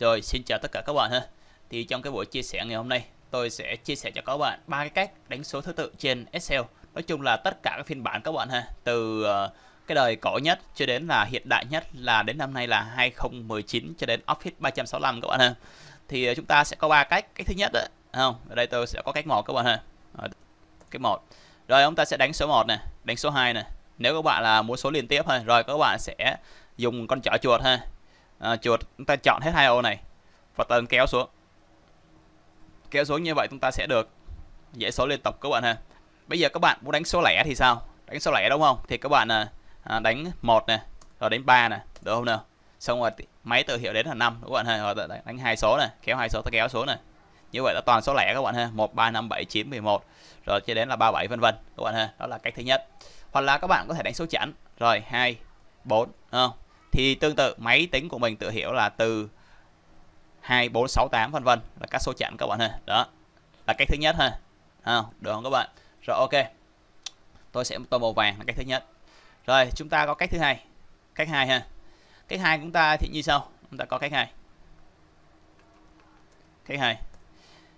Rồi xin chào tất cả các bạn ha. Thì trong cái buổi chia sẻ ngày hôm nay, tôi sẽ chia sẻ cho các bạn ba cái cách đánh số thứ tự trên Excel. Nói chung là tất cả các phiên bản các bạn ha, từ ờ, cái đời cổ nhất cho đến là hiện đại nhất là đến năm nay là 2019 cho đến Office 365 các bạn ha. Thì ờ, chúng ta sẽ có ba cách. Cái thứ nhất á, không? Ở đây tôi sẽ có cách một các bạn ha. Ờ, cách một. Rồi chúng ta sẽ đánh số 1 này, đánh số 2 này. Nếu các bạn là muốn số liên tiếp ha, rồi các bạn sẽ dùng con chỏ chuột ha à, chuột chúng ta chọn hết hai ô này và tần kéo xuống kéo xuống như vậy chúng ta sẽ được dãy số liên tục các bạn ha bây giờ các bạn muốn đánh số lẻ thì sao đánh số lẻ đúng không thì các bạn à, à đánh một nè rồi đến 3 nè được không nào xong rồi máy tự hiệu đến là 5 các bạn ha rồi đánh hai số này kéo hai số ta kéo số này như vậy là toàn số lẻ các bạn ha 1 3 5 7 9 11 rồi cho đến là 37 vân vân các bạn ha đó là cách thứ nhất hoặc là các bạn có thể đánh số chẵn rồi 2 4 không thì tương tự máy tính của mình tự hiểu là từ 2 4 6 8 vân vân là các số chẵn các bạn ơi. Đó. Là cách thứ nhất ha. được không các bạn? Rồi ok. Tôi sẽ tô màu vàng là cách thứ nhất. Rồi chúng ta có cách thứ hai. Cách hai ha. Cách hai chúng ta thì như sau. Chúng ta có cách hai. Cách hai.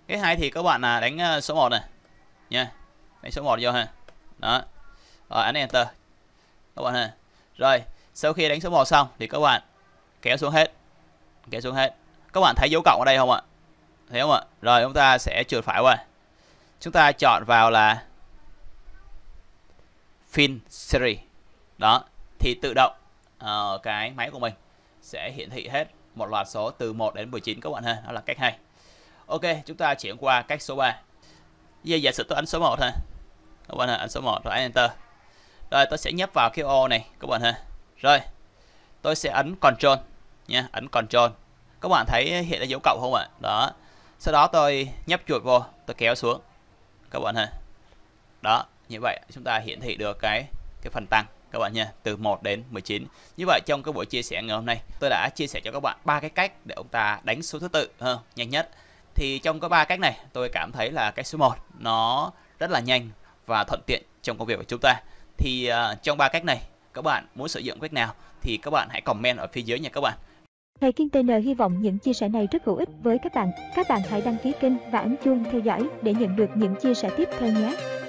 Cách hai thì các bạn là đánh à, số 1 này. Nha. Đánh số 1 vô ha. Đó. Rồi ấn enter. Các bạn ha. Rồi sau khi đánh số 1 xong thì các bạn kéo xuống hết kéo xuống hết các bạn thấy dấu cộng ở đây không ạ thấy không ạ rồi chúng ta sẽ trượt phải qua chúng ta chọn vào là fin series đó thì tự động uh, cái máy của mình sẽ hiển thị hết một loạt số từ 1 đến 19 các bạn ha đó là cách hay ok chúng ta chuyển qua cách số 3 giờ giả sử tôi ấn số 1 ha các bạn ha ấn số 1 rồi enter rồi tôi sẽ nhấp vào cái ô này các bạn ha rồi, tôi sẽ ấn Control nha, ấn Control. Các bạn thấy hiện ra dấu cộng không ạ? Đó. Sau đó tôi nhấp chuột vô, tôi kéo xuống. Các bạn thấy. Đó, như vậy chúng ta hiển thị được cái cái phần tăng các bạn nha, từ 1 đến 19. Như vậy trong cái buổi chia sẻ ngày hôm nay, tôi đã chia sẻ cho các bạn ba cái cách để ông ta đánh số thứ tự ha, nhanh nhất. Thì trong cái ba cách này, tôi cảm thấy là cái số 1 nó rất là nhanh và thuận tiện trong công việc của chúng ta. Thì uh, trong ba cách này các bạn muốn sử dụng cách nào thì các bạn hãy comment ở phía dưới nha các bạn. Thầy Kiên TN hy vọng những chia sẻ này rất hữu ích với các bạn. Các bạn hãy đăng ký kênh và ấn chuông theo dõi để nhận được những chia sẻ tiếp theo nhé.